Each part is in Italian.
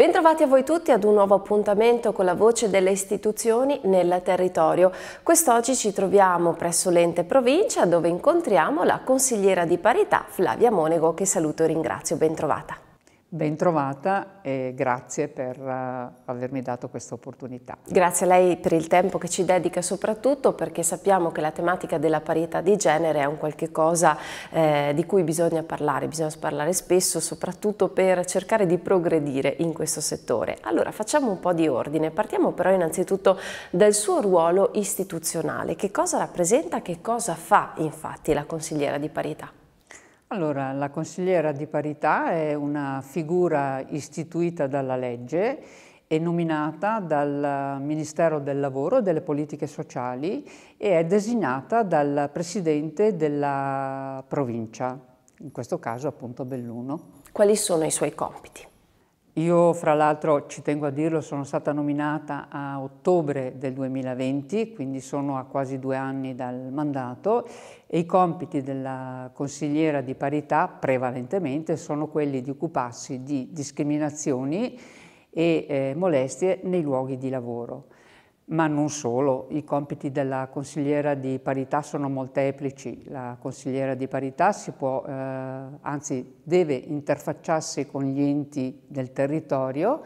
Bentrovati a voi tutti ad un nuovo appuntamento con la voce delle istituzioni nel territorio. Quest'oggi ci troviamo presso l'ente provincia dove incontriamo la consigliera di parità Flavia Monego che saluto e ringrazio. Bentrovata. Ben trovata e grazie per eh, avermi dato questa opportunità. Grazie a lei per il tempo che ci dedica soprattutto perché sappiamo che la tematica della parità di genere è un qualche cosa eh, di cui bisogna parlare, bisogna parlare spesso soprattutto per cercare di progredire in questo settore. Allora facciamo un po' di ordine, partiamo però innanzitutto dal suo ruolo istituzionale, che cosa rappresenta, che cosa fa infatti la consigliera di parità? Allora, la consigliera di parità è una figura istituita dalla legge è nominata dal Ministero del Lavoro e delle Politiche Sociali e è designata dal Presidente della provincia, in questo caso appunto Belluno. Quali sono i suoi compiti? Io fra l'altro, ci tengo a dirlo, sono stata nominata a ottobre del 2020, quindi sono a quasi due anni dal mandato e i compiti della consigliera di parità prevalentemente sono quelli di occuparsi di discriminazioni e eh, molestie nei luoghi di lavoro ma non solo, i compiti della consigliera di parità sono molteplici, la consigliera di parità si può, eh, anzi deve interfacciarsi con gli enti del territorio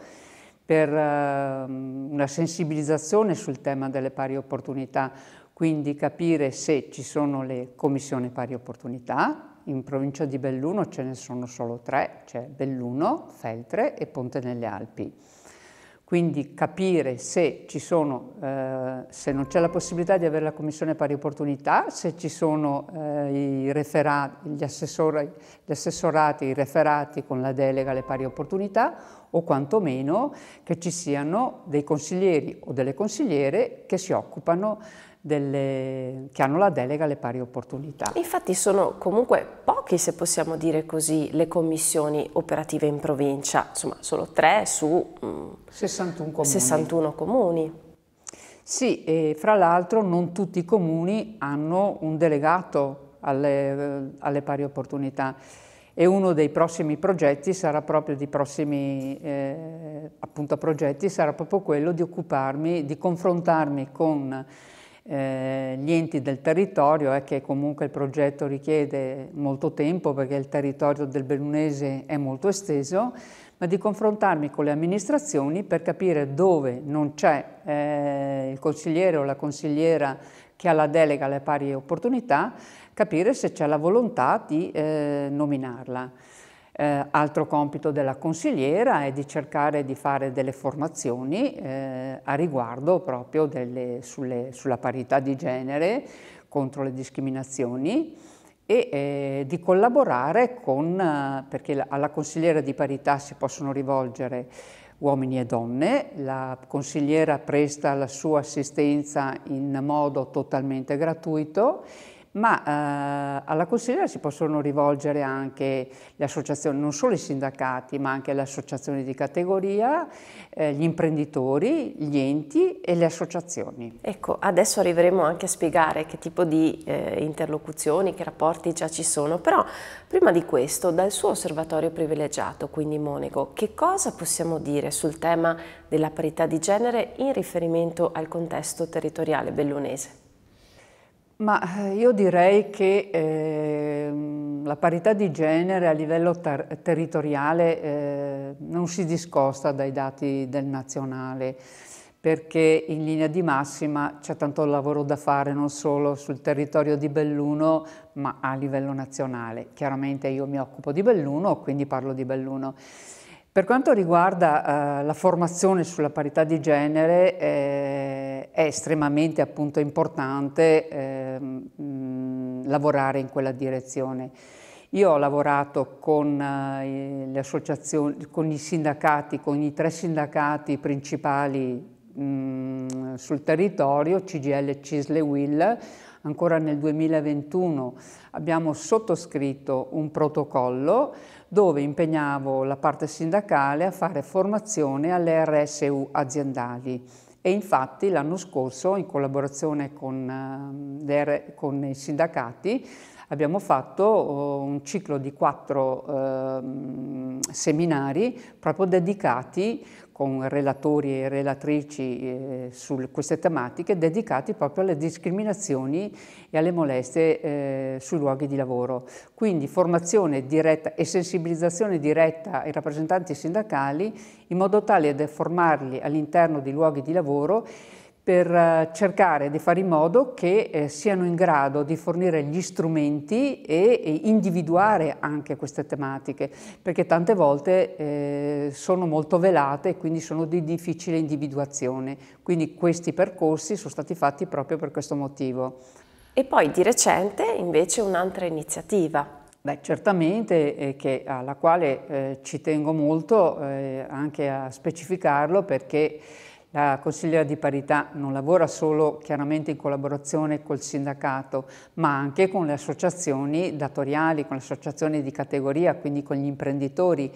per eh, una sensibilizzazione sul tema delle pari opportunità, quindi capire se ci sono le commissioni pari opportunità, in provincia di Belluno ce ne sono solo tre, c'è cioè Belluno, Feltre e Ponte nelle Alpi quindi capire se, sono, eh, se non c'è la possibilità di avere la commissione pari opportunità, se ci sono eh, referati, gli, assessori, gli assessorati, i referati con la delega alle pari opportunità o quantomeno che ci siano dei consiglieri o delle consigliere che si occupano delle, che hanno la delega alle pari opportunità. Infatti sono comunque poche, se possiamo dire così, le commissioni operative in provincia, insomma solo tre su mh, mm, 61 comuni. 61 comuni. Sì, e fra l'altro non tutti i comuni hanno un delegato alle, eh, alle, pari opportunità e uno dei prossimi progetti sarà proprio, prossimi, eh, progetti sarà proprio quello di occuparmi, di confrontarmi con eh, gli enti del territorio è che comunque il progetto richiede molto tempo perché il territorio del Bellunese è molto esteso, ma di confrontarmi con le amministrazioni per capire dove non c'è eh, il consigliere o la consigliera che ha la delega alle pari opportunità, capire se c'è la volontà di eh, nominarla. Eh, altro compito della consigliera è di cercare di fare delle formazioni eh, a riguardo proprio delle, sulle, sulla parità di genere, contro le discriminazioni e eh, di collaborare con, eh, perché alla consigliera di parità si possono rivolgere uomini e donne, la consigliera presta la sua assistenza in modo totalmente gratuito ma eh, alla consigliera si possono rivolgere anche le associazioni, non solo i sindacati, ma anche le associazioni di categoria, eh, gli imprenditori, gli enti e le associazioni. Ecco, adesso arriveremo anche a spiegare che tipo di eh, interlocuzioni, che rapporti già ci sono, però prima di questo, dal suo osservatorio privilegiato, quindi Monego, che cosa possiamo dire sul tema della parità di genere in riferimento al contesto territoriale bellunese? Ma eh, io direi che eh, la parità di genere a livello ter territoriale eh, non si discosta dai dati del nazionale perché in linea di massima c'è tanto lavoro da fare non solo sul territorio di Belluno ma a livello nazionale. Chiaramente io mi occupo di Belluno, quindi parlo di Belluno. Per quanto riguarda eh, la formazione sulla parità di genere, eh, è estremamente appunto, importante eh, lavorare in quella direzione. Io ho lavorato con, eh, le associazioni, con i sindacati, con i tre sindacati principali mh, sul territorio, CGL, CISL e WIL, ancora nel 2021 abbiamo sottoscritto un protocollo dove impegnavo la parte sindacale a fare formazione alle RSU aziendali. E infatti l'anno scorso, in collaborazione con, ehm, con i sindacati, abbiamo fatto oh, un ciclo di quattro ehm, seminari proprio dedicati con relatori e relatrici eh, su queste tematiche, dedicati proprio alle discriminazioni e alle molestie eh, sui luoghi di lavoro. Quindi formazione diretta e sensibilizzazione diretta ai rappresentanti sindacali in modo tale da formarli all'interno di luoghi di lavoro per eh, cercare di fare in modo che eh, siano in grado di fornire gli strumenti e, e individuare anche queste tematiche, perché tante volte eh, sono molto velate e quindi sono di difficile individuazione. Quindi questi percorsi sono stati fatti proprio per questo motivo. E poi di recente invece un'altra iniziativa, Beh, certamente, eh, che, alla quale eh, ci tengo molto eh, anche a specificarlo perché la consigliera di parità non lavora solo chiaramente in collaborazione col sindacato, ma anche con le associazioni datoriali, con le associazioni di categoria, quindi con gli imprenditori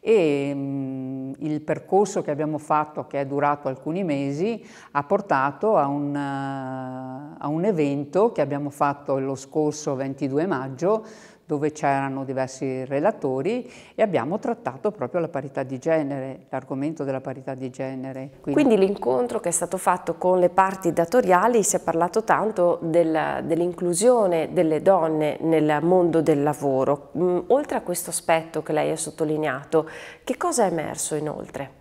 e mh, mm, il percorso che abbiamo fatto, che è durato alcuni mesi, ha portato a un, a un evento che abbiamo fatto lo scorso 22 maggio dove c'erano diversi relatori e abbiamo trattato proprio la parità di genere, l'argomento della parità di genere. Quindi, Quindi l'incontro che è stato fatto con le parti datoriali si è parlato tanto del, dell'inclusione delle donne nel mondo del lavoro. Mm, oltre a questo aspetto che lei ha sottolineato, che cosa è emerso inoltre?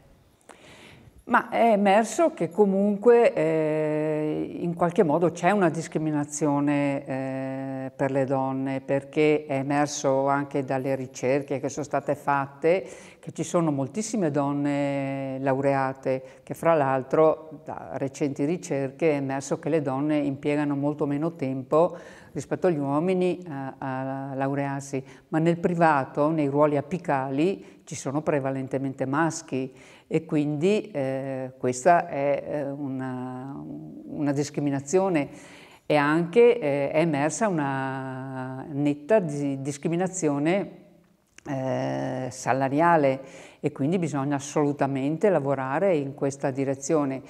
Ma è emerso che comunque eh, in qualche modo c'è una discriminazione eh, per le donne perché è emerso anche dalle ricerche che sono state fatte che ci sono moltissime donne laureate, che fra l'altro da recenti ricerche è emerso che le donne impiegano molto meno tempo rispetto agli uomini eh, a, a laurearsi, ma nel privato, nei ruoli apicali, ci sono prevalentemente maschi e quindi eh, questa è eh, una, una discriminazione e anche eh, è emersa una netta di discriminazione eh, salariale e quindi bisogna assolutamente lavorare in questa direzione.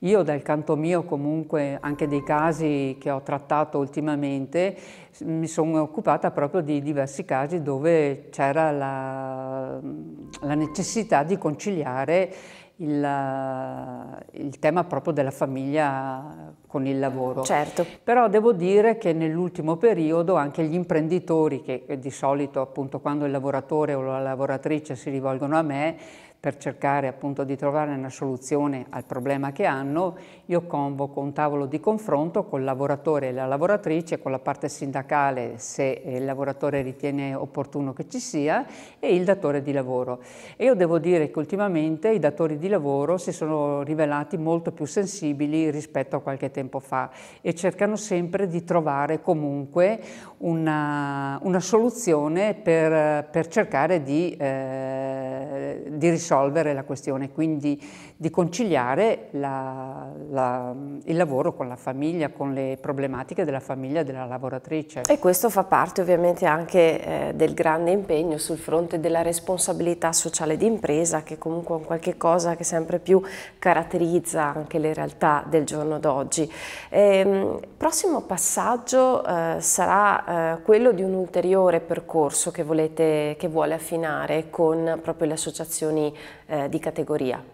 Io dal canto mio comunque anche dei casi che ho trattato ultimamente mi sono occupata proprio di diversi casi dove c'era la, la necessità di conciliare il, il, tema proprio della famiglia con il lavoro. Certo. Però devo dire che nell'ultimo periodo anche gli imprenditori, che di solito appunto quando il lavoratore o la lavoratrice si rivolgono a me, per cercare appunto di trovare una soluzione al problema che hanno, io convoco un tavolo di confronto con il lavoratore e la lavoratrice, con la parte sindacale se il lavoratore ritiene opportuno che ci sia e il datore di lavoro. E io devo dire che ultimamente i datori di lavoro si sono rivelati molto più sensibili rispetto a qualche tempo fa e cercano sempre di trovare comunque una, una soluzione per, per cercare di eh, eh, di risolvere la questione, quindi di conciliare la, la, il lavoro con la famiglia, con le problematiche della famiglia e della lavoratrice. E questo fa parte ovviamente anche eh, del grande impegno sul fronte della responsabilità sociale d'impresa, che comunque è un qualche cosa che sempre più caratterizza anche le realtà del giorno d'oggi. Ehm, prossimo passaggio eh, sarà eh, quello di un ulteriore percorso che, volete, che vuole affinare con proprio quelle associazioni eh, di categoria?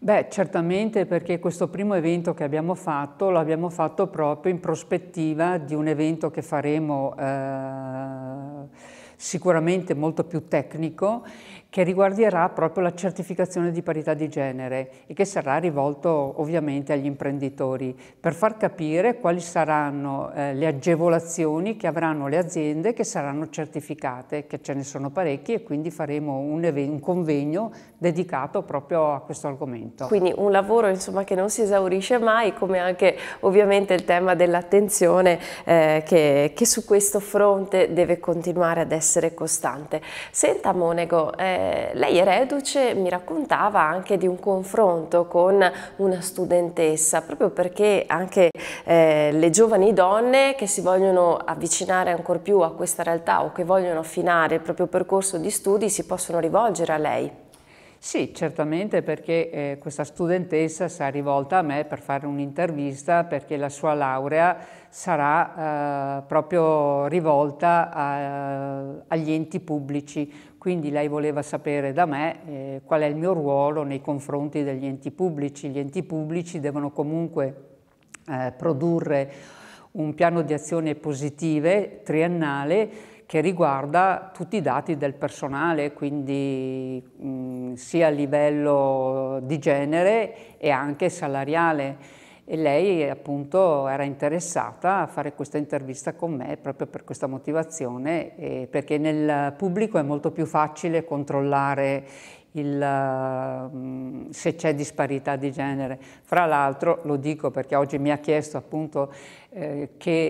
Beh, certamente perché questo primo evento che abbiamo fatto l'abbiamo fatto proprio in prospettiva di un evento che faremo eh, sicuramente molto più tecnico che riguarderà proprio la certificazione di parità di genere e che sarà rivolto ovviamente agli imprenditori per far capire quali saranno eh, le agevolazioni che avranno le aziende che saranno certificate, che ce ne sono parecchie e quindi faremo un, un convegno dedicato proprio a questo argomento. Quindi un lavoro insomma, che non si esaurisce mai, come anche ovviamente il tema dell'attenzione eh, che, che, su questo fronte deve continuare ad essere costante. Senta Monego, eh, lei lei reduce mi raccontava anche di un confronto con una studentessa, proprio perché anche eh, le giovani donne che si vogliono avvicinare ancora più a questa realtà o che vogliono affinare il proprio percorso di studi si possono rivolgere a lei. Sì, certamente perché eh, questa studentessa si è rivolta a me per fare un'intervista perché la sua laurea sarà eh, proprio rivolta a, agli enti pubblici, quindi lei voleva sapere da me eh, qual è il mio ruolo nei confronti degli enti pubblici. Gli enti pubblici devono comunque eh, produrre un piano di azione positive triennale che riguarda tutti i dati del personale, quindi mh, mm, sia a livello di genere e anche salariale e lei appunto era interessata a fare questa intervista con me proprio per questa motivazione perché nel pubblico è molto più facile controllare il, mm, se c'è disparità di genere. Fra l'altro, lo dico perché oggi mi ha chiesto appunto eh, che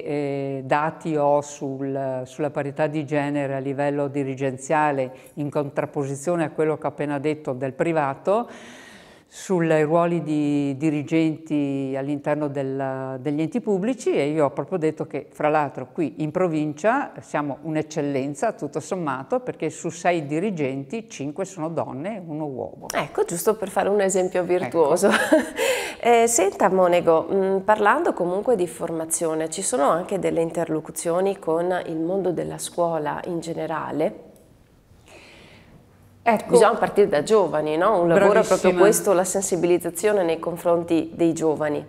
eh, dati ho sul, sulla parità di genere a livello dirigenziale in contrapposizione a quello che ho appena detto del privato, sui ruoli di dirigenti all'interno degli enti pubblici e io ho proprio detto che fra l'altro qui in provincia siamo un'eccellenza tutto sommato perché su sei dirigenti cinque sono donne e uno uomo. Ecco, giusto per fare un esempio virtuoso. Ecco. eh, senta Monego, mh, mm, parlando comunque di formazione, ci sono anche delle interlocuzioni con il mondo della scuola in generale? Ecco. Bisogna partire da giovani, no? un lavoro Bravissima. proprio questo, la sensibilizzazione nei confronti dei giovani.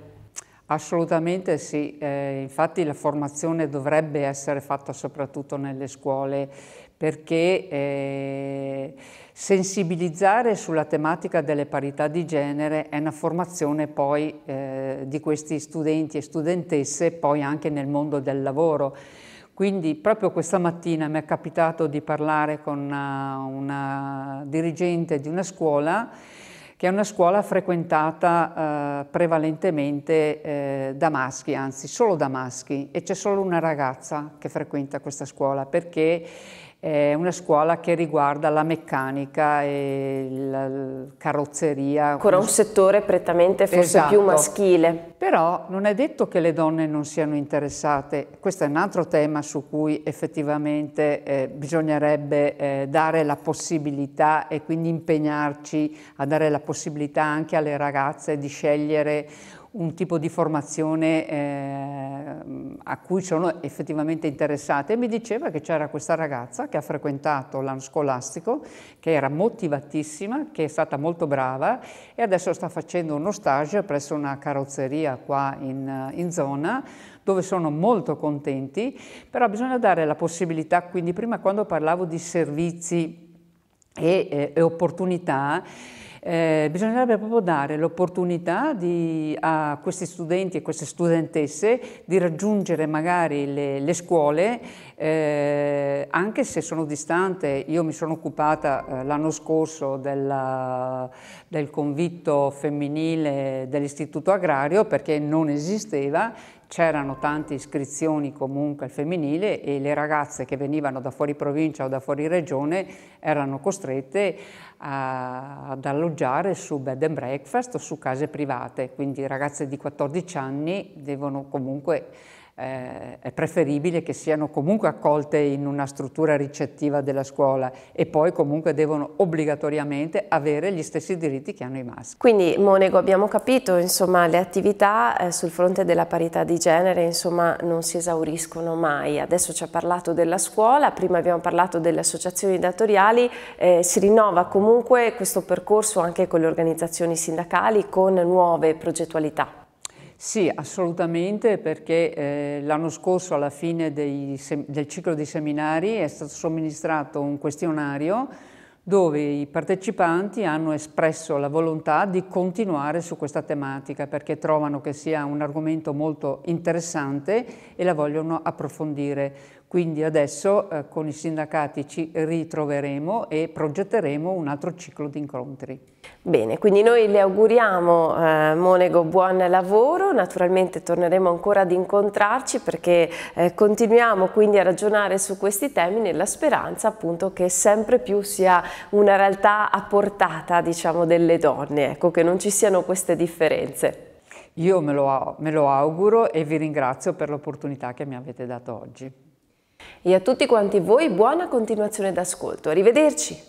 Assolutamente sì, eh, infatti la formazione dovrebbe essere fatta soprattutto nelle scuole perché eh, sensibilizzare sulla tematica delle parità di genere è una formazione poi eh, di questi studenti e studentesse poi anche nel mondo del lavoro quindi proprio questa mattina mi è capitato di parlare con una, eh, una dirigente di una scuola che è una scuola frequentata eh, prevalentemente eh, da maschi, anzi solo da maschi, e c'è solo una ragazza che frequenta questa scuola perché è una scuola che riguarda la meccanica e la carrozzeria. Ancora un settore prettamente forse esatto. più maschile. Però non è detto che le donne non siano interessate, questo è un altro tema su cui effettivamente eh, bisognerebbe eh, dare la possibilità e quindi impegnarci a dare la possibilità anche alle ragazze di scegliere un tipo di formazione eh, a cui sono effettivamente interessate e mi diceva che c'era questa ragazza che ha frequentato l'anno scolastico, che era motivatissima, che è stata molto brava e adesso sta facendo uno stage presso una carrozzeria qua in, in zona dove sono molto contenti, però bisogna dare la possibilità, quindi prima quando parlavo di servizi e, eh, e opportunità, eh, bisognerebbe proprio dare l'opportunità a questi studenti e queste studentesse di raggiungere magari le, le scuole, eh, anche se sono distante. Io mi sono occupata eh, l'anno scorso della, del convitto femminile dell'istituto agrario perché non esisteva c'erano tante iscrizioni comunque al femminile e le ragazze che venivano da fuori provincia o da fuori regione erano costrette a, ad alloggiare su bed and breakfast o su case private, quindi ragazze di 14 anni devono comunque eh, è preferibile che siano comunque accolte in una struttura ricettiva della scuola e poi comunque devono obbligatoriamente avere gli stessi diritti che hanno i maschi. Quindi Monego abbiamo capito insomma le attività eh, sul fronte della parità di genere insomma non si esauriscono mai. Adesso ci ha parlato della scuola, prima abbiamo parlato delle associazioni datoriali, eh, si rinnova comunque questo percorso anche con le organizzazioni sindacali con nuove progettualità. Sì, assolutamente, perché eh, l'anno scorso alla fine del ciclo di seminari è stato somministrato un questionario dove i partecipanti hanno espresso la volontà di continuare su questa tematica perché trovano che sia un argomento molto interessante e la vogliono approfondire. Quindi adesso eh, con i sindacati ci ritroveremo e progetteremo un altro ciclo di incontri. Bene, quindi noi le auguriamo eh, Monego buon lavoro, naturalmente torneremo ancora ad incontrarci perché eh, continuiamo quindi a ragionare su questi temi nella speranza appunto che sempre più sia una realtà a portata diciamo delle donne, ecco che non ci siano queste differenze. Io me lo, me lo auguro e vi ringrazio per l'opportunità che mi avete dato oggi. E a tutti quanti voi buona continuazione d'ascolto. Arrivederci!